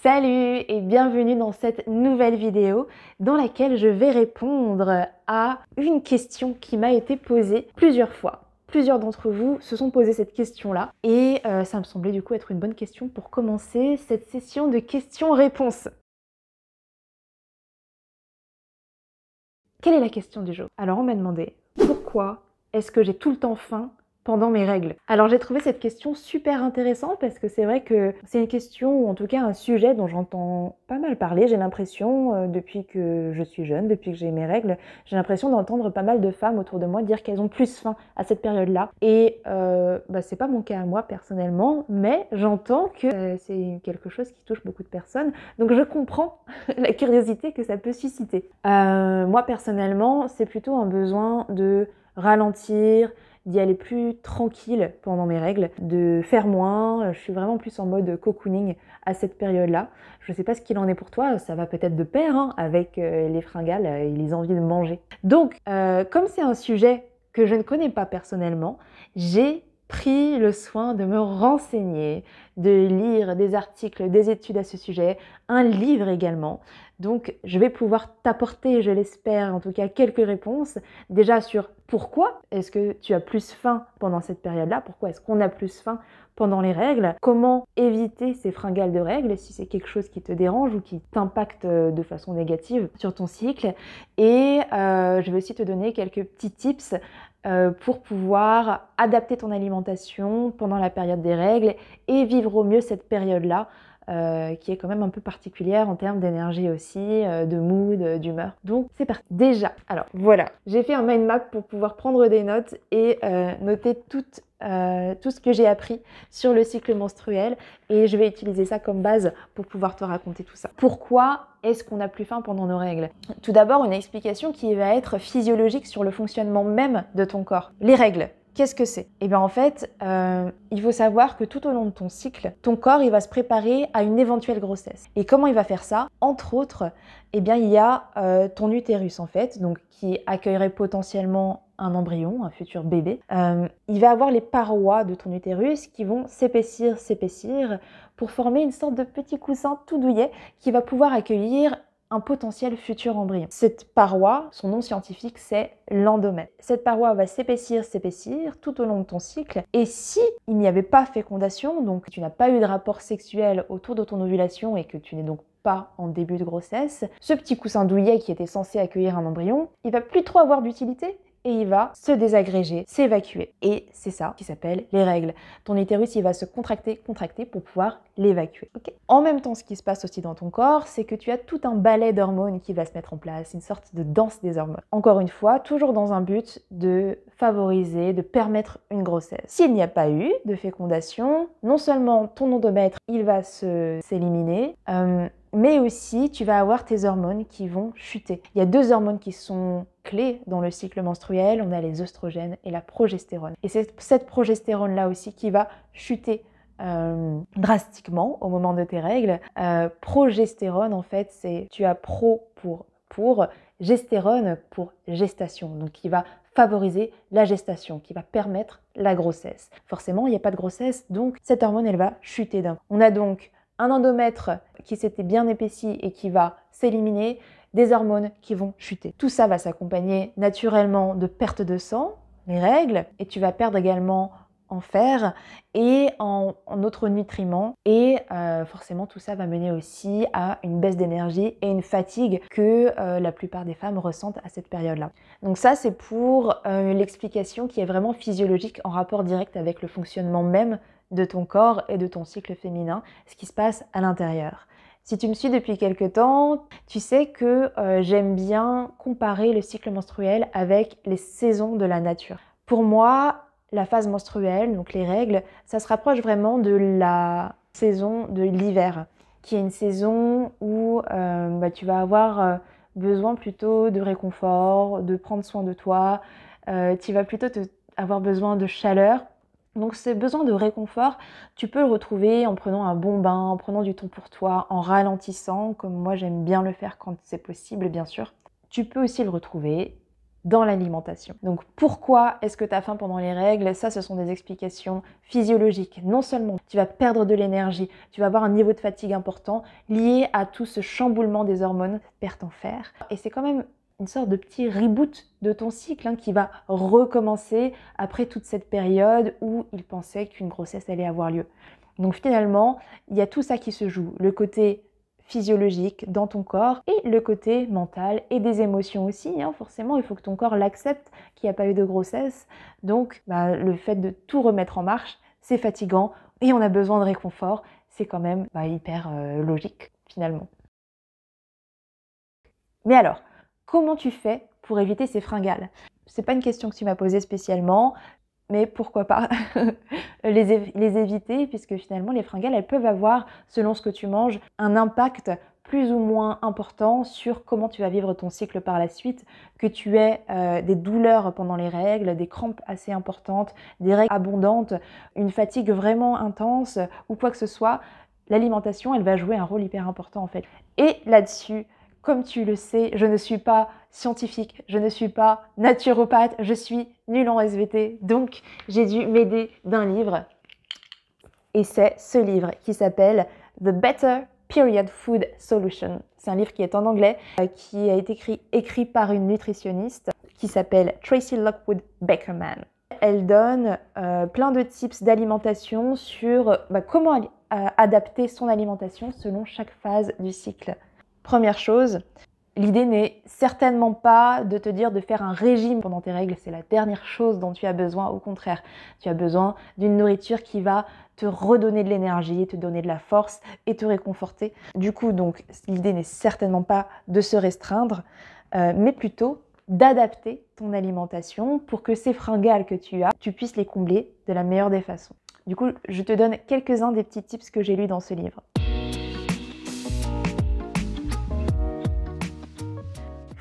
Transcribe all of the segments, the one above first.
Salut et bienvenue dans cette nouvelle vidéo dans laquelle je vais répondre à une question qui m'a été posée plusieurs fois. Plusieurs d'entre vous se sont posé cette question-là et euh, ça me semblait du coup être une bonne question pour commencer cette session de questions-réponses. Quelle est la question du jour Alors on m'a demandé pourquoi est-ce que j'ai tout le temps faim pendant mes règles Alors j'ai trouvé cette question super intéressante parce que c'est vrai que c'est une question ou en tout cas un sujet dont j'entends pas mal parler, j'ai l'impression, euh, depuis que je suis jeune, depuis que j'ai mes règles, j'ai l'impression d'entendre pas mal de femmes autour de moi dire qu'elles ont plus faim à cette période-là. Et euh, bah, c'est pas mon cas à moi personnellement, mais j'entends que euh, c'est quelque chose qui touche beaucoup de personnes, donc je comprends la curiosité que ça peut susciter. moi personnellement, c'est plutôt un besoin de ralentir, d'y aller plus tranquille pendant mes règles, de faire moins. Je suis vraiment plus en mode cocooning à cette période-là. Je ne sais pas ce qu'il en est pour toi, ça va peut-être de pair hein, avec euh, les fringales et les envies de manger. Donc, euh, comme c'est un sujet que je ne connais pas personnellement, j'ai pris le soin de me renseigner, de lire des articles, des études à ce sujet, un livre également. Donc je vais pouvoir t'apporter, je l'espère en tout cas, quelques réponses déjà sur pourquoi est-ce que tu as plus faim pendant cette période-là, pourquoi est-ce qu'on a plus faim pendant les règles, comment éviter ces fringales de règles si c'est quelque chose qui te dérange ou qui t'impacte euh, de façon négative sur ton cycle. Et euh, je vais aussi te donner quelques petits tips euh, pour pouvoir adapter ton alimentation pendant la période des règles et vivre au mieux cette période-là euh, qui est quand même un peu particulière en termes d'énergie aussi, euh, de mood, euh, d'humeur. Donc c'est parti. Déjà, alors voilà, j'ai fait un mind map pour pouvoir prendre des notes et noter tout ce que j'ai appris sur le cycle menstruel et je vais utiliser ça comme base pour pouvoir te raconter tout ça. Pourquoi est-ce qu'on a plus faim pendant nos règles Tout d'abord, une explication qui va être physiologique sur le fonctionnement même de ton corps. Les règles, Qu'est-ce que c'est Eh bien en fait, euh, il faut savoir que tout au long de ton cycle, ton corps il va se préparer à une éventuelle grossesse. Et comment il va faire ça Entre autres, eh bien il y a euh, ton utérus en fait, donc qui accueillerait potentiellement un embryon, un futur bébé. Euh, il va avoir les parois de ton utérus qui vont s'épaissir, s'épaissir pour former une sorte de petit coussin tout douillet qui va pouvoir accueillir un potentiel futur embryon. Cette paroi, son nom scientifique, c'est l'endomètre. Cette paroi va s'épaissir, s'épaissir tout au long de ton cycle. Et si il n'y avait pas fécondation, donc tu n'as pas eu de rapport sexuel autour de ton ovulation et que tu n'es donc pas en début de grossesse, ce petit coussin douillet qui était censé accueillir un embryon, il va plus trop avoir d'utilité et il va se désagréger, s'évacuer. Et c'est ça qui s'appelle les règles. Ton utérus, il va se contracter, contracter pour pouvoir l'évacuer. en même temps, ce qui se passe aussi dans ton corps, c'est que tu as tout un ballet d'hormones qui va se mettre en place, une sorte de danse des hormones. Encore une fois, toujours dans un but de favoriser, de permettre une grossesse. S'il n'y a pas eu de fécondation, non seulement ton endomètre, il va s'éliminer, euh, mais aussi tu vas avoir tes hormones qui vont chuter. Il y a deux hormones qui sont clés dans le cycle menstruel, on a les oestrogènes et la progestérone. Et c'est cette progestérone-là aussi qui va chuter euh, drastiquement au moment de tes règles. Euh, progestérone, en fait, c'est tu as pro pour pour, gestérone pour gestation, donc qui va favoriser la gestation, qui va permettre la grossesse. Forcément, il n'y a pas de grossesse, donc cette hormone, elle va chuter d'un. On a donc un endomètre qui s'était bien épaissi et qui va s'éliminer, des hormones qui vont chuter. Tout ça va s'accompagner naturellement de perte de sang, les règles, et tu vas perdre également en fer et en, autres nutriments. Et euh, forcément, tout ça va mener aussi à une baisse d'énergie et une fatigue que euh, la plupart des femmes ressentent à cette période-là. Donc ça, c'est pour euh, l'explication qui est vraiment physiologique en rapport direct avec le fonctionnement même de ton corps et de ton cycle féminin, ce qui se passe à l'intérieur. Si tu me suis depuis quelque temps, tu sais que euh, j'aime bien comparer le cycle menstruel avec les saisons de la nature. Pour moi, la phase menstruelle, donc les règles, ça se rapproche vraiment de la saison de l'hiver, qui est une saison où euh, bah, tu vas avoir euh, besoin plutôt de réconfort, de prendre soin de toi, tu vas plutôt avoir besoin de chaleur donc ce besoin de réconfort, tu peux le retrouver en prenant un bon bain, en prenant du temps pour toi, en ralentissant, comme moi j'aime bien le faire quand c'est possible bien sûr. Tu peux aussi le retrouver dans l'alimentation. Donc pourquoi est-ce que tu as faim pendant les règles Ça, ce sont des explications physiologiques. Non seulement tu vas perdre de l'énergie, tu vas avoir un niveau de fatigue important lié à tout ce chamboulement des hormones, perte en fer. Et c'est quand même une sorte de petit reboot de ton cycle hein, qui va recommencer après toute cette période où il pensait qu'une grossesse allait avoir lieu. Donc finalement, il y a tout ça qui se joue, le côté physiologique dans ton corps et le côté mental et des émotions aussi. Hein. forcément, il faut que ton corps l'accepte qu'il n'y a pas eu de grossesse. Donc bah, le fait de tout remettre en marche, c'est fatigant et on a besoin de réconfort. C'est quand même bah, hyper euh, logique finalement. Mais alors, Comment tu fais pour éviter ces fringales C'est pas une question que tu m'as posée spécialement, mais pourquoi pas les, éviter, puisque finalement les fringales, elles peuvent avoir, selon ce que tu manges, un impact plus ou moins important sur comment tu vas vivre ton cycle par la suite, que tu aies euh, des douleurs pendant les règles, des crampes assez importantes, des règles abondantes, une fatigue vraiment intense ou quoi que ce soit, l'alimentation, elle va jouer un rôle hyper important en fait. Et là-dessus, comme tu le sais, je ne suis pas scientifique, je ne suis pas naturopathe, je suis nulle en SVT, donc j'ai dû m'aider d'un livre. Et c'est ce livre qui s'appelle The Better Period Food Solution. C'est un livre qui est en anglais, euh, qui a été écrit, par une nutritionniste qui s'appelle Tracy Lockwood Beckerman. Elle donne euh, plein de tips d'alimentation sur bah, comment euh, adapter son alimentation selon chaque phase du cycle Première chose, l'idée n'est certainement pas de te dire de faire un régime pendant tes règles, c'est la dernière chose dont tu as besoin, au contraire, tu as besoin d'une nourriture qui va te redonner de l'énergie, te donner de la force et te réconforter. Du coup, donc, l'idée n'est certainement pas de se restreindre, euh, mais plutôt d'adapter ton alimentation pour que ces fringales que tu as, tu puisses les combler de la meilleure des façons. Du coup, je te donne quelques-uns des petits tips que j'ai lus dans ce livre.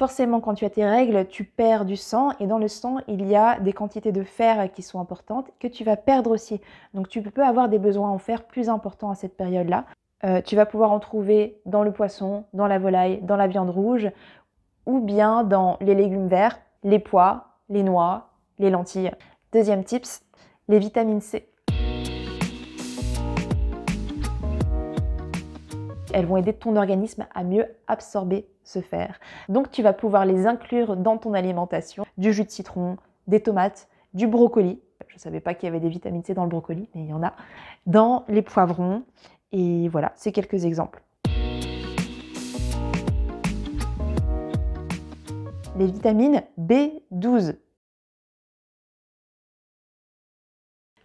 Forcément, quand tu as tes règles, tu perds du sang et dans le sang, il y a des quantités de fer qui sont importantes que tu vas perdre aussi. Donc tu peux avoir des besoins en fer plus importants à cette période-là. Euh, tu vas pouvoir en trouver dans le poisson, dans la volaille, dans la viande rouge ou bien dans les légumes verts, les pois, les noix, les lentilles. Deuxième tips, les vitamines C. Elles vont aider ton organisme à mieux absorber ce fer. Donc tu vas pouvoir les inclure dans ton alimentation, du jus de citron, des tomates, du brocoli. Je ne savais pas qu'il y avait des vitamines C dans le brocoli, mais il y en a. Dans les poivrons. Et voilà, c'est quelques exemples. Les vitamines B12.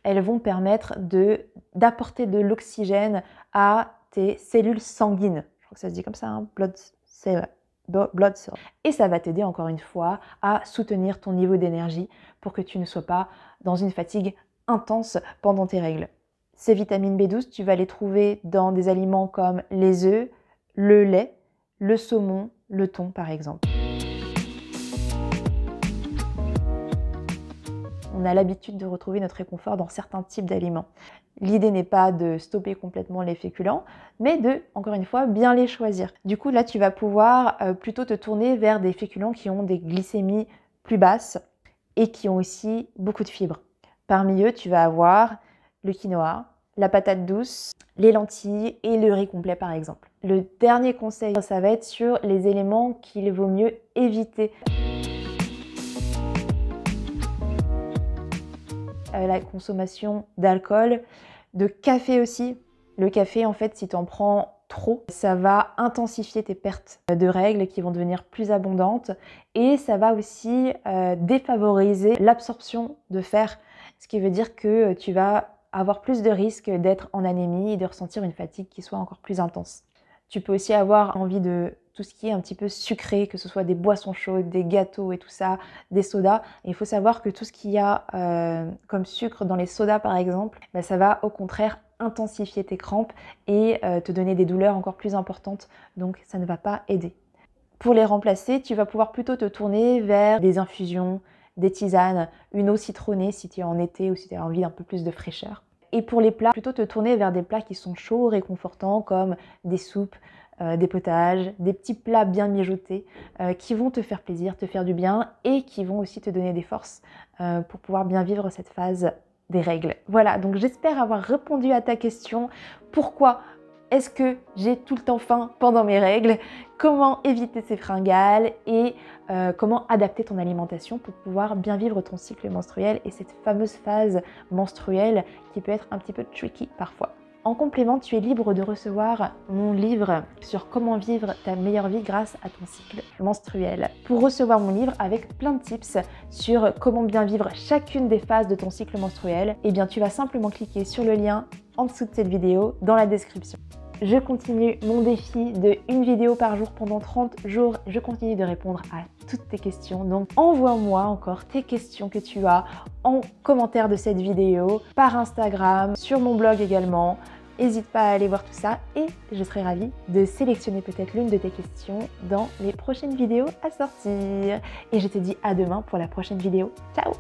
Elles vont permettre d'apporter de, de l'oxygène à cellules sanguines. Je crois que ça se dit comme ça, hein. blood cell. Blood cell. Et ça va t'aider encore une fois à soutenir ton niveau d'énergie pour que tu ne sois pas dans une fatigue intense pendant tes règles. Ces vitamines B12, tu vas les trouver dans des aliments comme les œufs, le lait, le saumon, le thon par exemple. l'habitude de retrouver notre réconfort dans certains types d'aliments. L'idée n'est pas de stopper complètement les féculents, mais de, encore une fois, bien les choisir. Du coup, là, tu vas pouvoir euh, plutôt te tourner vers des féculents qui ont des glycémies plus basses et qui ont aussi beaucoup de fibres. Parmi eux, tu vas avoir le quinoa, la patate douce, les lentilles et le riz complet par exemple. Le dernier conseil, ça va être sur les éléments qu'il vaut mieux éviter. la consommation d'alcool, de café aussi. Le café, en fait, si tu en prends trop, ça va intensifier tes pertes de règles qui vont devenir plus abondantes et ça va aussi euh, défavoriser l'absorption de fer, ce qui veut dire que tu vas avoir plus de risques d'être en anémie et de ressentir une fatigue qui soit encore plus intense. Tu peux aussi avoir envie de tout ce qui est un petit peu sucré, que ce soit des boissons chaudes, des gâteaux et tout ça, des sodas. il faut savoir que tout ce qu'il y a euh, comme sucre dans les sodas par exemple, bah, ça va au contraire intensifier tes crampes et euh, te donner des douleurs encore plus importantes. Donc ça ne va pas aider. Pour les remplacer, tu vas pouvoir plutôt te tourner vers des infusions, des tisanes, une eau citronnée si tu es en été ou si tu as envie d'un peu plus de fraîcheur. Et pour les plats, plutôt te tourner vers des plats qui sont chauds, réconfortants, comme des soupes, euh, des potages, des petits plats bien mijotés euh, qui vont te faire plaisir, te faire du bien et qui vont aussi te donner des forces euh, pour pouvoir bien vivre cette phase des règles. Voilà, donc j'espère avoir répondu à ta question. Pourquoi est-ce que j'ai tout le temps faim pendant mes règles Comment éviter ces fringales Et euh, comment adapter ton alimentation pour pouvoir bien vivre ton cycle menstruel et cette fameuse phase menstruelle qui peut être un petit peu tricky parfois. En complément, tu es libre de recevoir mon livre sur comment vivre ta meilleure vie grâce à ton cycle menstruel. Pour recevoir mon livre avec plein de tips sur comment bien vivre chacune des phases de ton cycle menstruel, eh bien tu vas simplement cliquer sur le lien en dessous de cette vidéo, dans la description. Je continue mon défi de une vidéo par jour pendant 30 jours. Je continue de répondre à toutes tes questions. Donc envoie-moi encore tes questions que tu as en commentaire de cette vidéo, par Instagram, sur mon blog également. N'hésite pas à aller voir tout ça et je serai ravie de sélectionner peut-être l'une de tes questions dans les prochaines vidéos à sortir. Et je te dis à demain pour la prochaine vidéo. Ciao